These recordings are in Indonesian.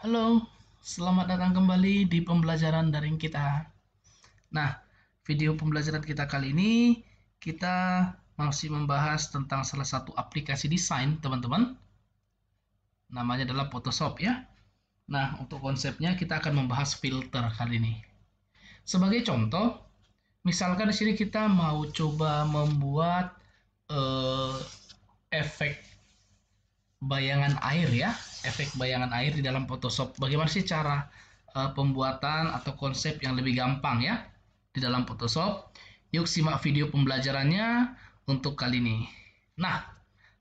Halo, selamat datang kembali di pembelajaran daring kita. Nah, video pembelajaran kita kali ini kita masih membahas tentang salah satu aplikasi desain, teman-teman. Namanya adalah Photoshop ya. Nah, untuk konsepnya kita akan membahas filter kali ini. Sebagai contoh, misalkan di sini kita mau coba membuat uh, efek bayangan air ya, efek bayangan air di dalam Photoshop. Bagaimana sih cara uh, pembuatan atau konsep yang lebih gampang ya di dalam Photoshop? Yuk simak video pembelajarannya untuk kali ini. Nah,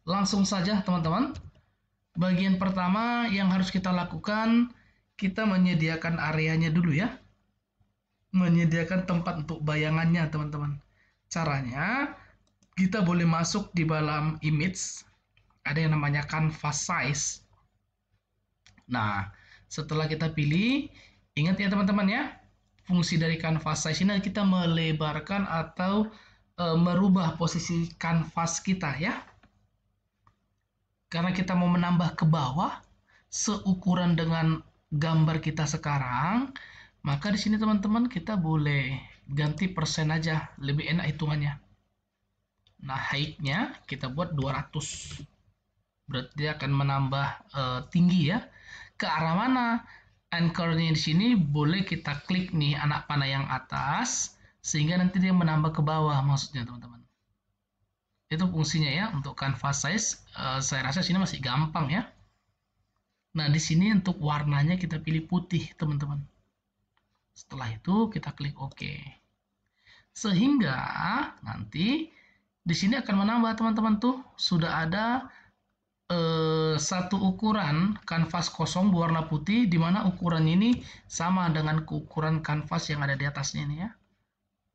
langsung saja teman-teman. Bagian pertama yang harus kita lakukan, kita menyediakan areanya dulu ya. Menyediakan tempat untuk bayangannya teman-teman. Caranya, kita boleh masuk di dalam image ada yang namanya canvas size. Nah, setelah kita pilih, ingat ya teman-teman ya, fungsi dari canvas size ini kita melebarkan atau e, merubah posisi canvas kita ya. Karena kita mau menambah ke bawah seukuran dengan gambar kita sekarang, maka di sini teman-teman kita boleh ganti persen aja, lebih enak hitungannya. Nah, height-nya kita buat 200 berarti dia akan menambah uh, tinggi ya ke arah mana anchornya di sini boleh kita klik nih anak panah yang atas sehingga nanti dia menambah ke bawah maksudnya teman-teman itu fungsinya ya untuk canvas size uh, saya rasa sini masih gampang ya nah di sini untuk warnanya kita pilih putih teman-teman setelah itu kita klik OK sehingga nanti di sini akan menambah teman-teman tuh sudah ada Eh, satu ukuran kanvas kosong berwarna putih di mana ukuran ini sama dengan ukuran kanvas yang ada di atasnya ini ya.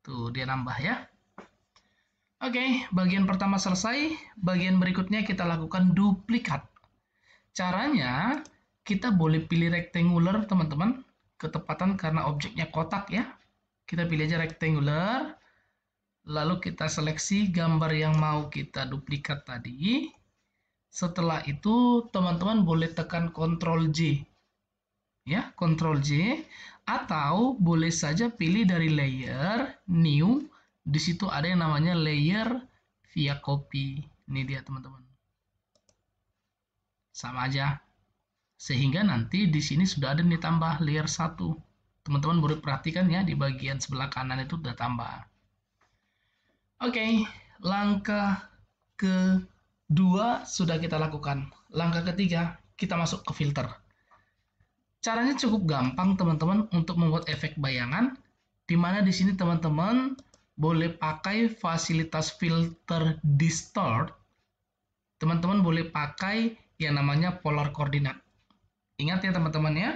Tuh, dia nambah ya. Oke, okay, bagian pertama selesai. Bagian berikutnya kita lakukan duplikat. Caranya, kita boleh pilih rectangular, teman-teman. Ketepatan karena objeknya kotak ya. Kita pilih aja rectangular. Lalu kita seleksi gambar yang mau kita duplikat tadi. Setelah itu teman-teman boleh tekan Ctrl J. Ya, Ctrl J atau boleh saja pilih dari layer new di situ ada yang namanya layer via copy. Ini dia teman-teman. Sama aja. Sehingga nanti di sini sudah ada nih tambah layer 1. Teman-teman boleh perhatikan ya di bagian sebelah kanan itu sudah tambah. Oke, okay, langkah ke Dua sudah kita lakukan. Langkah ketiga, kita masuk ke filter. Caranya cukup gampang teman-teman untuk membuat efek bayangan, di mana di sini teman-teman boleh pakai fasilitas filter distort. Teman-teman boleh pakai yang namanya polar koordinat. Ingat ya teman-teman ya,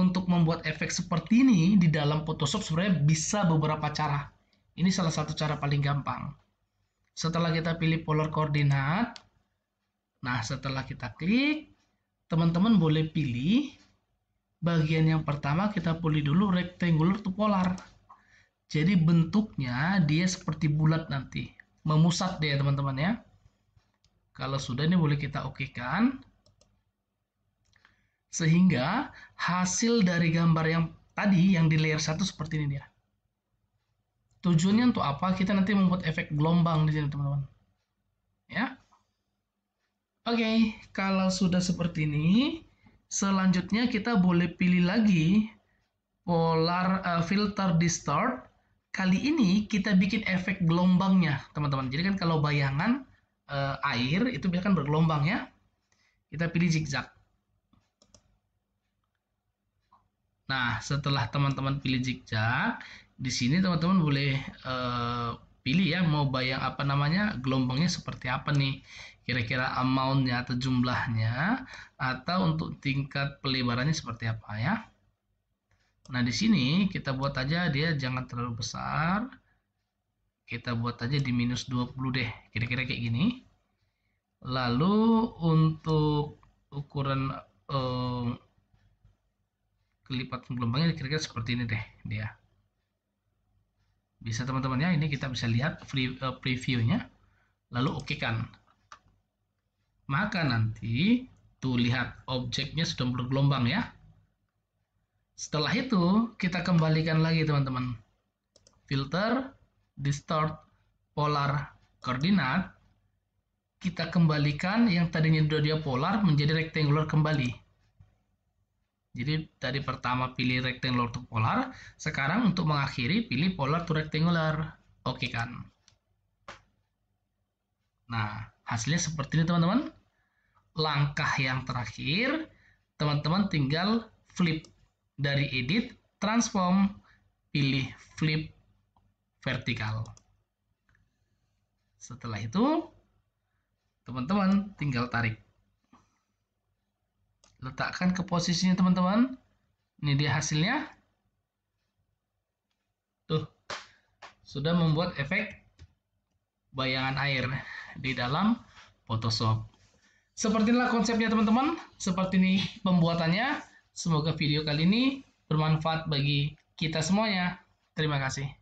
untuk membuat efek seperti ini di dalam Photoshop sebenarnya bisa beberapa cara. Ini salah satu cara paling gampang. Setelah kita pilih polar koordinat, nah setelah kita klik, teman-teman boleh pilih bagian yang pertama kita pilih dulu rectangular to polar. Jadi bentuknya dia seperti bulat nanti, memusat dia teman-teman ya. Kalau sudah ini boleh kita oke kan, Sehingga hasil dari gambar yang tadi yang di layer 1 seperti ini dia. Tujuannya untuk apa? Kita nanti membuat efek gelombang di sini, teman-teman. Ya. Oke, okay, kalau sudah seperti ini, selanjutnya kita boleh pilih lagi polar uh, filter distort. Kali ini kita bikin efek gelombangnya, teman-teman. Jadi kan kalau bayangan uh, air itu biarkan bergelombang ya. Kita pilih zigzag. Nah, setelah teman-teman pilih zigzag, di sini teman-teman boleh e, pilih ya mau bayang apa namanya gelombangnya seperti apa nih kira-kira amountnya atau jumlahnya atau untuk tingkat pelebarannya seperti apa ya nah di sini kita buat aja dia jangan terlalu besar kita buat aja di minus 20 deh kira-kira kayak gini lalu untuk ukuran eh, kelipatan gelombangnya kira-kira seperti ini deh dia bisa teman-teman ya ini kita bisa lihat free, uh, previewnya lalu oke kan maka nanti tuh lihat objeknya sudah bergelombang ya setelah itu kita kembalikan lagi teman-teman filter distort polar koordinat kita kembalikan yang tadinya dia polar menjadi rectangular kembali jadi tadi pertama pilih rectangular to polar, sekarang untuk mengakhiri pilih polar to rectangular. Oke kan? Nah, hasilnya seperti ini teman-teman. Langkah yang terakhir, teman-teman tinggal flip dari edit, transform, pilih flip vertikal. Setelah itu, teman-teman tinggal tarik letakkan ke posisinya teman-teman ini dia hasilnya tuh sudah membuat efek bayangan air di dalam Photoshop seperti inilah konsepnya teman-teman seperti ini pembuatannya semoga video kali ini bermanfaat bagi kita semuanya terima kasih